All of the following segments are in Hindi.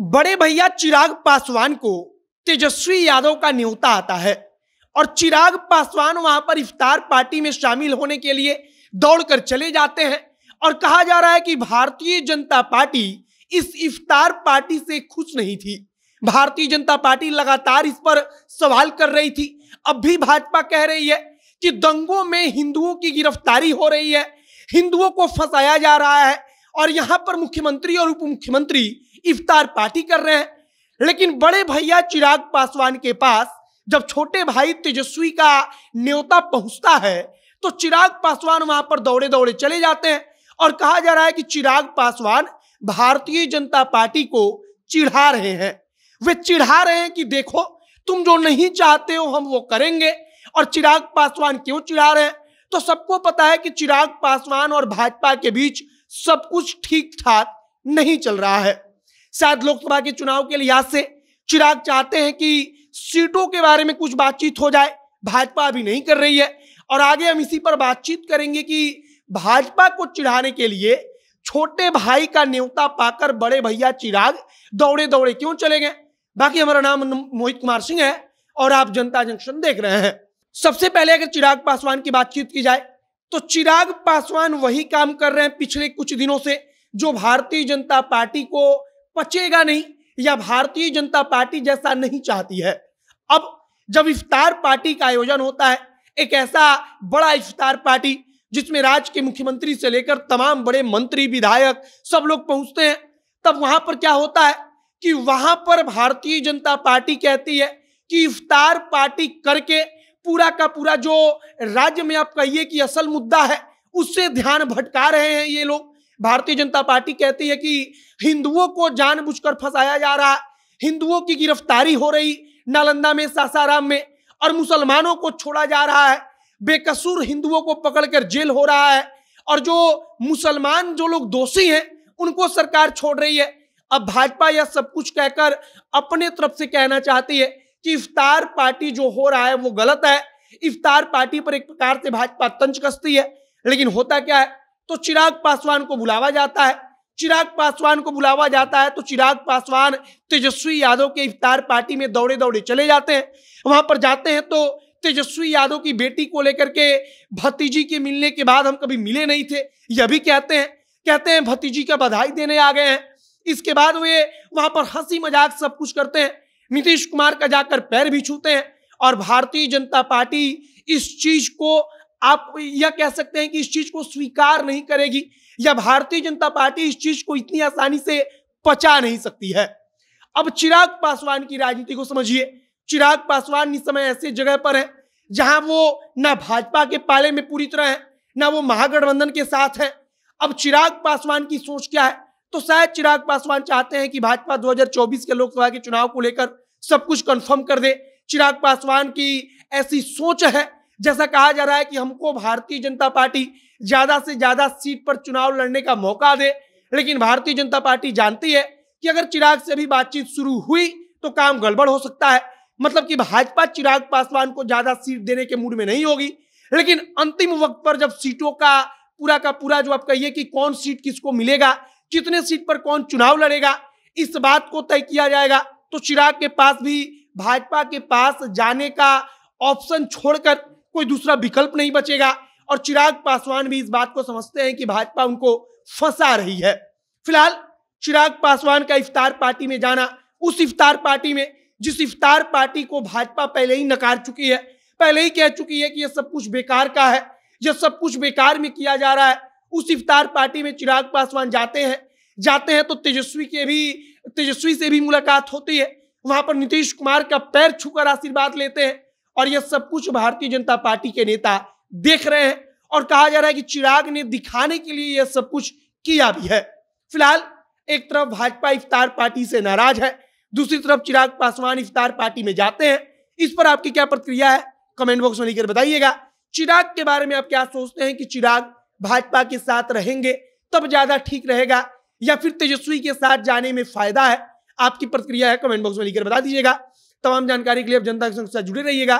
बड़े भैया चिराग पासवान को तेजस्वी यादव का न्योता आता है और चिराग पासवान वहां पर इफ्तार पार्टी में शामिल होने के लिए दौड़कर चले जाते हैं और कहा जा रहा है कि भारतीय जनता पार्टी इस इफ्तार पार्टी से खुश नहीं थी भारतीय जनता पार्टी लगातार इस पर सवाल कर रही थी अब भी भाजपा कह रही है कि दंगों में हिंदुओं की गिरफ्तारी हो रही है हिंदुओं को फंसाया जा रहा है और यहाँ पर मुख्यमंत्री और उप मुख्यमंत्री इफ्तार पार्टी कर रहे हैं लेकिन बड़े भैया चिराग पासवान के पास जब छोटे भाई तेजस्वी का न्योता पहुंचता है तो चिराग पासवान वहां पर दौड़े दौड़े चले जाते हैं और कहा जा रहा है कि चिराग पासवान भारतीय जनता पार्टी को चिढ़ा रहे हैं वे चिढ़ा रहे हैं कि देखो तुम जो नहीं चाहते हो हम वो करेंगे और चिराग पासवान क्यों चिढ़ा रहे हैं तो सबको पता है कि चिराग पासवान और भाजपा के बीच सब कुछ ठीक ठाक नहीं चल रहा है शायद लोकसभा के चुनाव के लिहाज से चिराग चाहते हैं कि सीटों के बारे में कुछ बातचीत हो जाए भाजपा अभी नहीं कर रही है और आगे हम इसी पर बातचीत करेंगे कि भाजपा को चिढ़ाने के लिए छोटे भाई का न्योता पाकर बड़े भैया चिराग दौड़े दौड़े क्यों चले गए बाकी हमारा नाम मोहित कुमार सिंह है और आप जनता जंक्शन देख रहे हैं सबसे पहले अगर चिराग पासवान की बातचीत की जाए तो चिराग पासवान वही काम कर रहे हैं पिछले कुछ दिनों से जो भारतीय जनता पार्टी को पचेगा नहीं या भारतीय जनता पार्टी जैसा नहीं चाहती है अब जब इफ्तार पार्टी का आयोजन होता है एक ऐसा बड़ा इफ्तार पार्टी जिसमें राज्य के मुख्यमंत्री से लेकर तमाम बड़े मंत्री विधायक सब लोग पहुंचते हैं तब वहां पर क्या होता है कि वहां पर भारतीय जनता पार्टी कहती है कि इफ्तार पार्टी करके पूरा का पूरा जो राज्य में आप कहिए कि असल मुद्दा है उससे ध्यान भटका रहे हैं ये लोग भारतीय जनता पार्टी कहती है कि हिंदुओं को जानबूझकर फंसाया जा रहा हिंदुओं की गिरफ्तारी हो रही नालंदा में सासाराम में और मुसलमानों को छोड़ा जा रहा है बेकसूर हिंदुओं को पकड़कर जेल हो रहा है और जो मुसलमान जो लोग दोषी हैं उनको सरकार छोड़ रही है अब भाजपा यह सब कुछ कहकर अपने तरफ से कहना चाहती है कि इफ्तार पार्टी जो हो रहा है वो गलत है इफ्तार पार्टी पर एक प्रकार से भाजपा तंज कसती है लेकिन होता क्या है तो चिराग पासवान को बुलावा जाता है चिराग पासवान को बुलावा जाता है तो चिराग पासवान तेजस्वी यादव के इफ्तार पार्टी में दौड़े दौड़े चले जाते हैं वहां पर जाते हैं तो तेजस्वी यादव की बेटी को लेकर के भतीजी के मिलने के बाद हम कभी मिले नहीं थे यह भी कहते हैं कहते हैं भतीजी का बधाई देने आ गए हैं इसके बाद वे वहां पर हंसी मजाक सब कुछ करते हैं नीतीश कुमार का जाकर पैर भी छूते हैं और भारतीय जनता पार्टी इस चीज को आप यह कह सकते हैं कि इस चीज को स्वीकार नहीं करेगी या भारतीय जनता पार्टी इस चीज को इतनी आसानी से पचा नहीं सकती है अब चिराग पासवान की राजनीति को समझिए चिराग पासवान इस समय ऐसे जगह पर है जहां वो ना भाजपा के पाले में पूरी तरह है ना वो महागठबंधन के साथ है अब चिराग पासवान की सोच क्या है तो शायद चिराग पासवान चाहते हैं कि भाजपा 2024 के लोकसभा के चुनाव को लेकर सब कुछ कंफर्म कर दे चिराग पासवान की ऐसी सोच है जैसा कहा जा रहा है कि हमको भारतीय जनता पार्टी ज्यादा से ज्यादा सीट पर चुनाव लड़ने का मौका दे लेकिन भारतीय जनता पार्टी जानती है कि अगर चिराग से भी बातचीत शुरू हुई तो काम गड़बड़ हो सकता है मतलब कि भाजपा चिराग पासवान को ज्यादा सीट देने के मूड में नहीं होगी लेकिन अंतिम वक्त पर जब सीटों का पूरा का पूरा जो आप कहिए कि कौन सीट किसको मिलेगा कितने सीट पर कौन चुनाव लड़ेगा इस बात को तय किया जाएगा तो चिराग के पास भी भाजपा के पास जाने का ऑप्शन छोड़कर कोई दूसरा विकल्प नहीं बचेगा और चिराग पासवान भी इस बात को समझते हैं कि भाजपा उनको फंसा रही है फिलहाल चिराग पासवान का इफ्तार पार्टी में जाना उस इफ्तार पार्टी में जिस इफ्तार पार्टी को भाजपा पहले ही नकार चुकी है पहले ही कह चुकी है कि यह सब कुछ बेकार का है यह सब कुछ बेकार में किया जा रहा है उस इफ्तार पार्टी में चिराग पासवान जाते हैं जाते हैं तो तेजस्वी के भी तेजस्वी से भी मुलाकात होती है वहां पर नीतीश कुमार का पैर छूकर आशीर्वाद लेते हैं और यह सब कुछ भारतीय जनता पार्टी के नेता देख रहे हैं और कहा जा रहा है कि चिराग ने दिखाने के लिए यह सब कुछ किया भी है फिलहाल एक तरफ भाजपा इफ्तार पार्टी से नाराज है दूसरी तरफ चिराग पासवान इफ्तार पार्टी में जाते हैं इस पर आपकी क्या प्रतिक्रिया है कमेंट बॉक्स में लिखकर बताइएगा चिराग के बारे में आप क्या सोचते हैं कि चिराग भाजपा के साथ रहेंगे तब ज्यादा ठीक रहेगा या फिर तेजस्वी के साथ जाने में फायदा है आपकी प्रतिक्रिया है कमेंट बॉक्स में लिखकर बता दीजिएगा तमाम जानकारी के लिए आप जनता के साथ जुड़े रहिएगा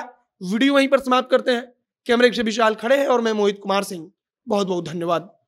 वीडियो वहीं पर समाप्त करते हैं कैमरे से विशाल खड़े हैं और मैं मोहित कुमार सिंह बहुत बहुत धन्यवाद